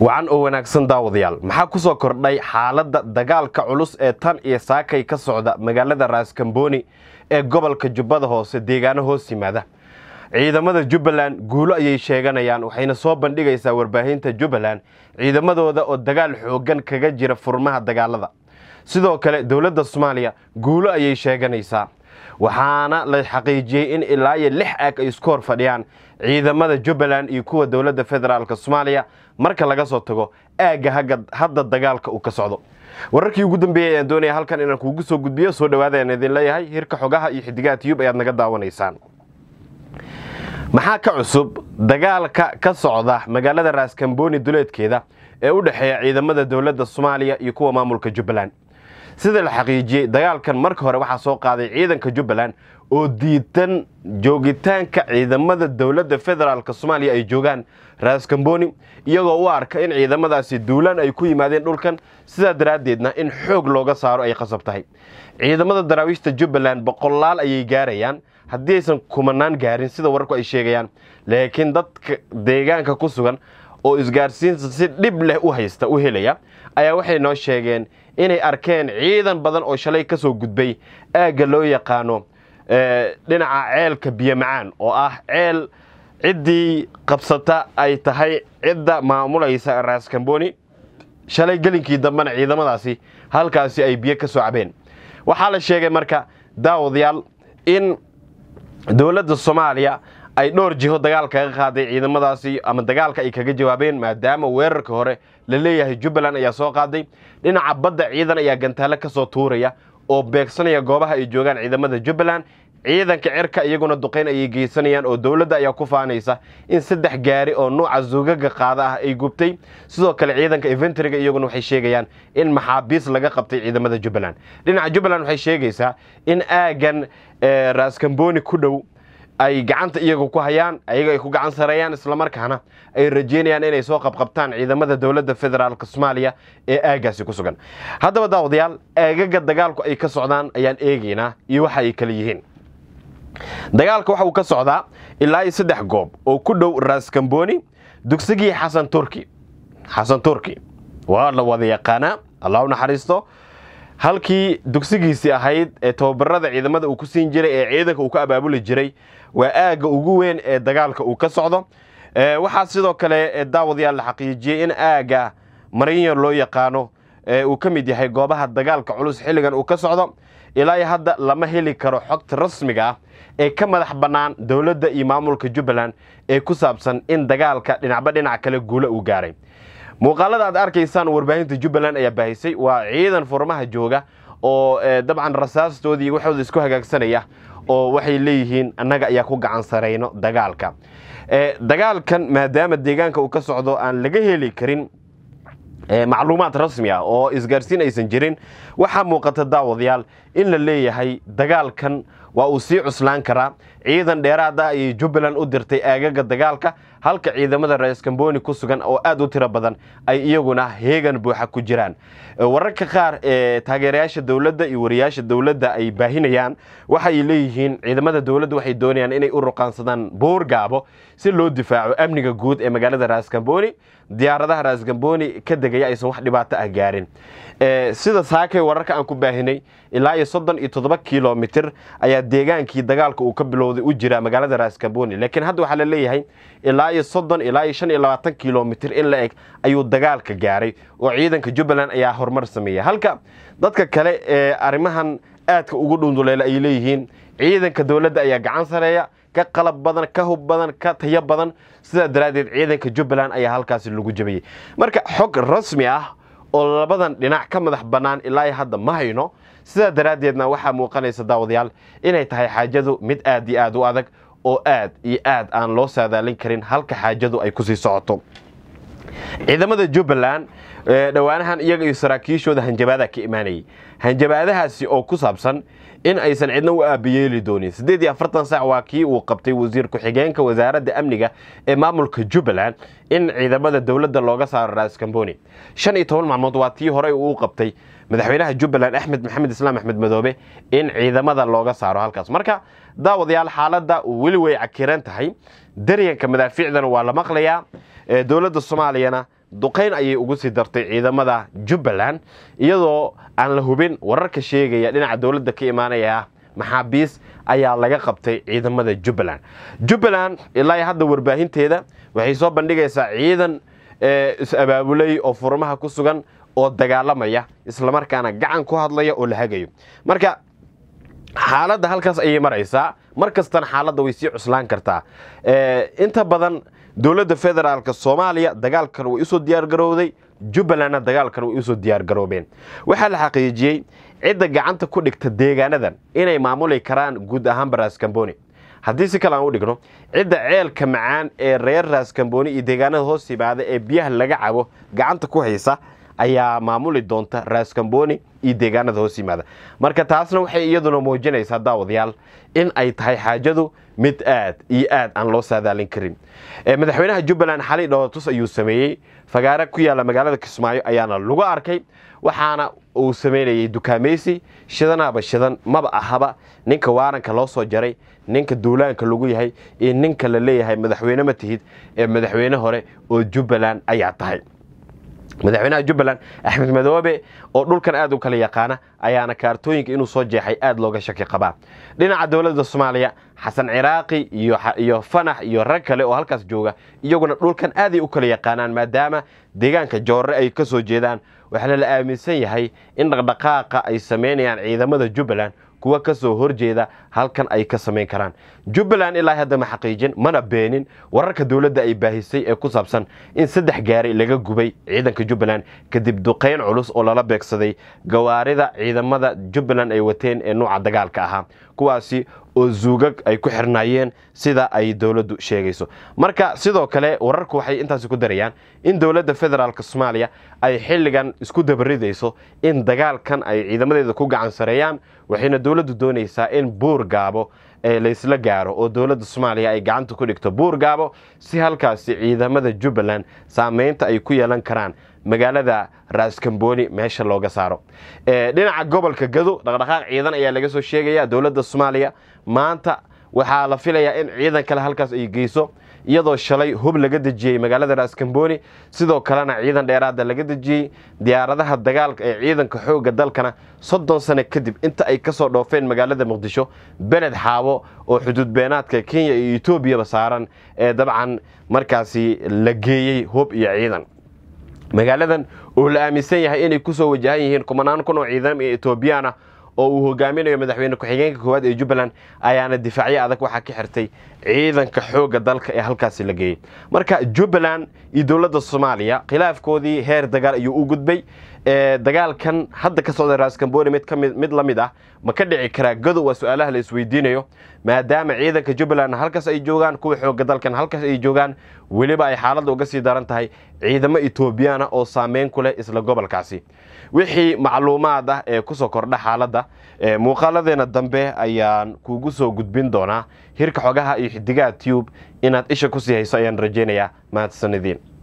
wacan oo wanaagsan daawadayaal maxaa ku soo kordhay xaaladda dagaalka culus ee tan iyo saakay ka socda magaalada raaskambooni ee gobolka jubbada hoose deegaano hoos yimaada ciidamada jubbaland guulo ayay sheeganayaan waxayna soo bandhigaysaa warbaahinta jubbaland ciidamadooda oo dagaal xooggan kaga jira furmaha dagaalada sidoo kale dowladda soomaaliya guulo ayay sheeganaysaa waxaana la xaqiijiyey in ilaa iyo lix aag ay isku hor fadhiyaan ciidamada jubbaland iyo kuwa dowladda federaalk soomaaliya marka laga soo tago aagga hadda dagaalka uu ka socdo wararkii ugu dambeeyey ayaan doonaya halkan inaan kuugu soo gudbiyo soo dhawaada aan idin leeyahay hirka xogaha iyo xidigaha tiyub ayaad naga daawanaysaan maxaa ka cusub dagaalka ka socda magaalada raaskambooni duleedkeeda ee u dhexeeya ciidamada dowladda soomaaliya iyo kuwa maamulka jubbaland sida la xaqiijiyey dagaalkan marka hore waxaa soo qaaday ciidanka jubbaland oo diidan joogitaanka ciidamada dowladda federaalk soomaaliya ay joogaan kambooni iyagoo u arka in ciidamadaasi duulaan ay ku yimaadeen dhulkan sidaa daraaddeedna in xoog looga saaro ay qasab tahay ciidamada daraawiishta jubbaland boqolaal ayay gaarayaan haddii aysan kumanaan gaarin sida wararku ay sheegayaan laakiin dadka deegaanka ku sugan oo isgaarsiinta si dhib leh u haysta u helaya ayaa waxay noo sheegeen inay arkeen ciidan badan oo shalay ka soo gudbay aagga loo yaqaano eh, dhinaca ceelka biyomacaan oo ah ceel ciddii qabsata ay tahay cidda maamulaysa raas raaskambooni shalay gelinkii dambena ciidamadaasi halkaasi ay biyo ka soo cabeen waxaa la sheegay marka daawadyaal in dowladda soomaaliya ay dhowr jiho dagaal kaga qaaday ciidamadaasi ama dagaalka ay kaga jawaabeen maadaama weerarka hore la leeyahay jubbaland ayaa soo qaaday dhinaca badda ciidan ayaa gantaale ka soo tuuraya oo beegsanaya goobaha ay joogaan ciidamada jubbaland ciidanka cirka iyaguna duqayn ayay geysanayaan oo dowladda ayaa ku faanaysa in saddex gaari oo nuuca zuugaga qaada ah ay gubtay sidoo kale ciidanka inventariga iyaguna waxay sheegayaan in maxaabiis laga qabtay ciidamada jubbaland dhinaca jubbaland waxay sheegaysaa in aagan eh, raaskambooni ku dhow ay gacanta iyagu ku hayaan ayaga ay ku gacan sareeyaan islamarkaana ay rajeynayaan inay soo qabqabtaan ciidamada dowladda federaalka soomaaliya ee aagaasi ku sugan haddaba daawadayaal aagaga dagaalku ay ka socdaan ayaan eegaynaa iyo waxa ay kala yihiin dagaalka waxa uu ka socdaa ilaa iyo saddex goob oo ku dhow raaskambooni dugsigii xasan turki xasan turki waa la wada yaqaanaa allah naxariisto halkii dugsigiisii ahayd ee tababarada ciidamada uu ku siin jiray ee ciidanka uu ku abaabuli jiray waa aagga ugu weyn ee dagaalka uu ka socdo waxaa sidoo kale daawadayaal la xaqiijiyey in aagga marinyar loo yaqaano ee uu ka mid yahay goobaha dagaalka culus xilligan uu ka socdo ilaa hadda lama heli karo xogta rasmiga ah ee ka madax bannaan dowladda iyo maamulka jubbaland ee ku saabsan in dagaalka dhinacba dhinac kale guulo uu gaaray muuqaalada aad arkaysaan warbaahinta jubbaland ayaa baahisay waa ciidan furmaha jooga oo eh, dabcan rasaastoodii waxooda isku hagaagsanaya oo waxay leeyihiin annaga ayaa ku gacan sarayno dagaalka eh, dagaalkan maadaama deegaanka uu ka socdo aan laga heli karin eh, macluumaad rasmi ah oo isgaarsiin aysan jirin waxaa muuqata daawadayaal in la leeyahay dagaalkan waa uu sii cuslaan karaa ciidan dheeraada ah ayay jubbaland u dirtay aagaga dagaalka halka ciidamada ra-iis ku sugan oo aad u tiro badan ay iyaguna heegan buuxa ku jiraan wararka qaar ee taageerayaasha dowladda iyo wariyaasha dowladda ay baahinayaan waxay leeyihiin ciidamada dowladda waxay doonayaan inay u ruqaansadaan buur gaabo si loo difaaco amniga guud ee magaalada ra-is kamboni diyaaradaha ra-is ka degaya aysan wax dhibaato ah gaarin sida saakay wararka aan ku baahinay ilaa iyo soddon iyo toddoba kilomitir ayaa deegaankii dagaalka uu ka bilowday u jiraa magaalada raascaboni laakiin hadda waxaa la leeyahay ilaa iyo soddon ilaa iyo shan iyo labaatan kilomitir in la eg ayuu dagaalka gaaray oo ciidanka jubbaland ayaa horumar sameeya halka dadka kale ee arrimahan aadka ugu dhunduleela ay leeyihiin ciidanka dowladda ayaa gacan sareeya ka qalab badan ka hub badan ka tayo badan sidaa daraaddeed ciidanka jubbaland ayaa halkaasi lagu jabiyey marka xog rasmi ah oo labadan dhinac ka madax bannaan ilaa hadda ma hayno sidaa daraaddeedna waxaa muuqanaysa daawadayaal inay tahay xaajadu mid aad iyo aad u adag oo aad iyo aad aan loo saadaalin karin halka xaajadu ay ku sii socoto ciidamada jubbaland eh, dhowaanahan iyaga iyo saraakiishooda hanjabaada ka imaanayay hanjabaadahaasi oo ku saabsan in aysan cidna u aabiyeeli doonin siddeed iyo afartan saac waa kii uu qabtay wasiir ku-xigeenka wasaaradda amniga ee maamulka jubbaland in ciidamada dowladda looga saaro raaskamboni shan iyo toban maalmood waa tii horey uu qabtay madaxweynaha jubbaland axmed maxamed islaam axmed madoobe in ciidamada looga saaro halkaas marka daawadayaal xaaladda weli way cakiran tahay daryanka madaafiicdana waa la maqlayaa ee dowladda soomaaliyana duqayn ayay ugu sii dartay ciidamada jubbaland iyadoo aan la hubin wararka sheegaya dhinaca dowladda ka imaanaya maxaabiis ayaa laga qabtay ciidamada jubbaland jubbaland ilaa hadda warbaahinteeda waxay soo bandhigaysaa ciidan ee eh, is-abaabulay oo furmaha ku sugan oo dagaalamaya islamarkaana gacan ku hadlaya oo la hagayo marka xaaladda halkaas ayay maraysaa mar kastana xaaladda way sii cuslaan kartaa eh, inta badan dowladda federaalka soomaaliya dagaalkan way usoo diyaargarowday jubbalandna dagaalkan way usoo diyaargaroobeen waxaa la xaqiijiyey cidda gacanta ku dhigta deegaanadan inay maamuli karaan guud ahaan baraas haddii si kale aan u dhigno cidda ceelka macaan ee reer raaskambooni iyo deegaanada hoos yimaada ee biyaha laga cabo gacanta ku haysa ayaa maamuli doonta raaskambooni iyo deegaanada hoos yimaada marka taasna waxay iyaduna muujinaysaa daawadayaal in ay tahay xaajadu mid aad iyo aad aan loo saadaalin karin madaxweynaha jubbaland xali dhootus ayuu sameeyey fagaare ku yaalla magaalada kismaayo ayaana lagu arkay waxaana uu samaynayay dukaameysi shidanaaba shidan maba ahaba ninka waaranka loo soo jaray ninka duulaanka lagu yahay iyo ninka la leeyahay madaxweyne ma tihid ee madaxweyne hore oo jubbaland ayaa tahay madaxweynaha jubbaland axmed madoobe oo dhulkan aad u kala yaqaana ayaana kaartooyinka inuu soo jeexay aad looga shaki qabaa dhinaca dowladda soomaaliya xasan ciraaqi iyo fanax iyo rag kale oo halkaas jooga iyaguna dhulkan aaday u kala yaqaanaan maadaama deegaanka joorre ay ka soo jeedaan waxaana la aaminsan yahay in dhaqdhaqaaqa ay samaynayaan ciidamada jubbaland kuwa kasoo horjeeda halkan ay ka samayn karaan jubbaland ilaa hadda ma xaqiijin mana beenin wararka dowladda ay baahisay ee ku saabsan in saddex gaari laga gubay ciidanka jubbaland kadib duqayn culus oo lala beegsaday gawaarida ciidamada jubbaland ay wateen ee nuuca dagaalka ahaa kuwaasi oo zuugag ay ku xirnaayeen sida ay dowladdu sheegayso marka sidoo kale wararku waxay intaasi ku darayaan in dowladda federaalk soomaaliya ay xilligan isku dabaridayso in dagaalkan ay ciidamadeeda ku gacan sareeyaan waxayna dowladdu doonaysaa in buur gaabo ee laysla gaaro oo dowladda soomaaliya ay gacanta ku dhigto buur gaabo si halkaasi ciidamada jubbaland saameynta ay ku yeelan karaan magaalada raaskambooni meesha looga saaro dhinaca gobolka gado dhaqdhaqaaq ciidan ayaa laga soo sheegaya dowladda soomaaliya maanta waxaa la filayaa in ciidan kale halkaas ay geyso iyadoo shalay hub laga dejiyey magaalada raaskambooni sidoo kalena ciidan dheeraada laga dejiyey diyaaradaha dagaalka ee ciidanka xoogga dalkana soddon sano kadib inta ay ka soo dhoofeen magaalada muqdisho beled xaabo oo xuduudbeenaadka kenya iyo etoobiyaba saaran ee dabcan markaasi la geeyey hub iyo ciidan magaaladan oo la aaminsan yahay inay kusoo wajahan yihiin kumanaan kun oo ciidam ee etoobiyaana oo uu hogaaminayo madaxweyne ku-xigeenka koowaad ee jubbaland ayaana difaacyo adag waxaa ka xirtay ciidanka xoogga dalka ee halkaasi la geeyey marka jubbaland iyo dowladda soomaaliya khilaafkoodii heer dagaal ayuu u gudbay ee dagaalkan hadda ka socda raaskambooni mid kami mid la mid ah ma ka dhici karaa godow waa su-aalaha la isweydiinayo maadaama ciidanka jubbaland halkaas ay joogaan kuwa xoogga dalkan halkaas ay joogaan weliba ay xaaladda uga sii daran tahay ciidamo etoobiyaana oo saameyn ku leh isla gobolkaasi wixii macluumaad ah ee kusoo kordha xaaladda muuqaaladeenna dambe ayaan kuugu soo gudbin doonaa hirka xogaha iyo xidigaha tube inaad isha kusii hayso ayaan rajaynayaa mahadsanadiin